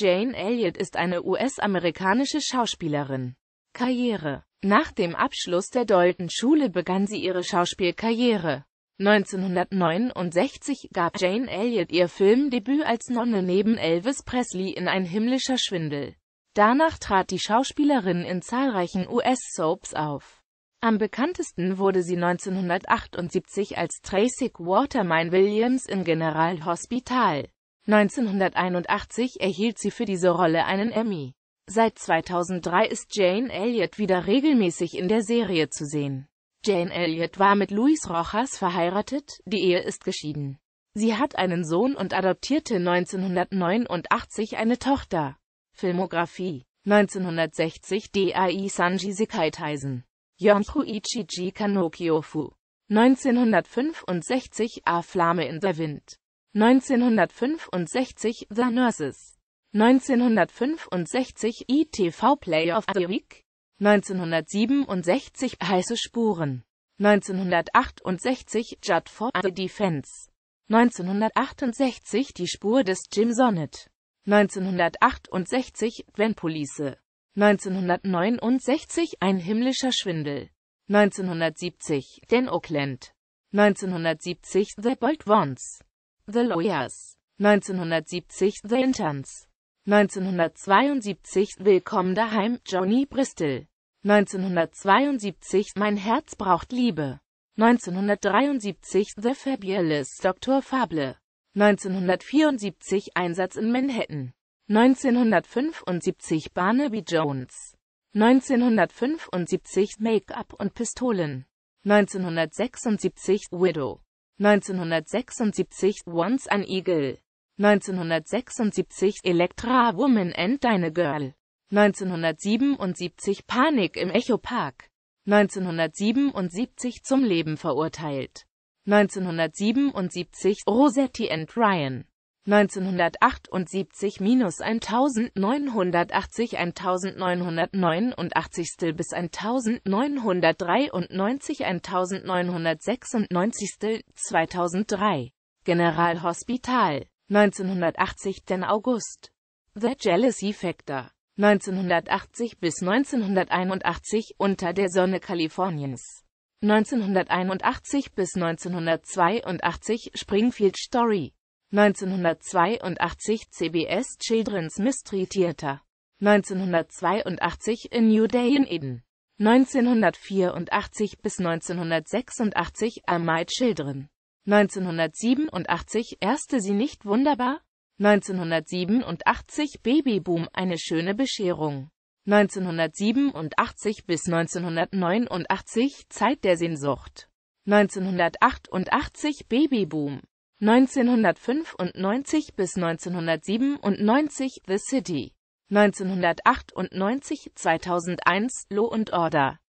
Jane Elliott ist eine US-amerikanische Schauspielerin. Karriere Nach dem Abschluss der Dalton-Schule begann sie ihre Schauspielkarriere. 1969 gab Jane Elliott ihr Filmdebüt als Nonne neben Elvis Presley in Ein himmlischer Schwindel. Danach trat die Schauspielerin in zahlreichen US-Soaps auf. Am bekanntesten wurde sie 1978 als Tracy Watermine Williams in General Hospital. 1981 erhielt sie für diese Rolle einen Emmy. Seit 2003 ist Jane Elliott wieder regelmäßig in der Serie zu sehen. Jane Elliott war mit Luis Rojas verheiratet, die Ehe ist geschieden. Sie hat einen Sohn und adoptierte 1989 eine Tochter. Filmografie 1960 Dai Sanji Sekai Taisen Yonhuichi Ji Kanokyofu 1965 A Flamme in der Wind 1965 The Nurses 1965 ITV Player of the Week 1967 Heiße Spuren 1968 Judd for the Defense 1968 Die Spur des Jim Sonnet 1968 Gwen Police 1969 Ein himmlischer Schwindel 1970 Den Oakland 1970 The Bold Ones The Lawyers, 1970 The Interns, 1972 Willkommen daheim, Johnny Bristol, 1972 Mein Herz braucht Liebe, 1973 The Fabulous Dr. Fable, 1974 Einsatz in Manhattan, 1975 Barnaby Jones, 1975 Make-up und Pistolen, 1976 Widow, 1976 Once an Eagle, 1976 Elektra Woman and Deine Girl, 1977 Panik im Echo Park, 1977 Zum Leben verurteilt, 1977 Rosetti and Ryan, 1978-1980 1989 bis 1993 1996 2003 Generalhospital 1980 10 August The Jealousy Factor 1980 bis 1981 Unter der Sonne Kaliforniens 1981 bis 1982 Springfield Story 1982 CBS Children's Mystery Theater. 1982 A New Day in Eden. 1984 bis 1986 Am My Children. 1987 Erste Sie nicht wunderbar? 1987 Babyboom Eine schöne Bescherung. 1987 bis 1989 Zeit der Sehnsucht. 1988 Babyboom 1995 bis 1997 The City, 1998, 2001 Law and Order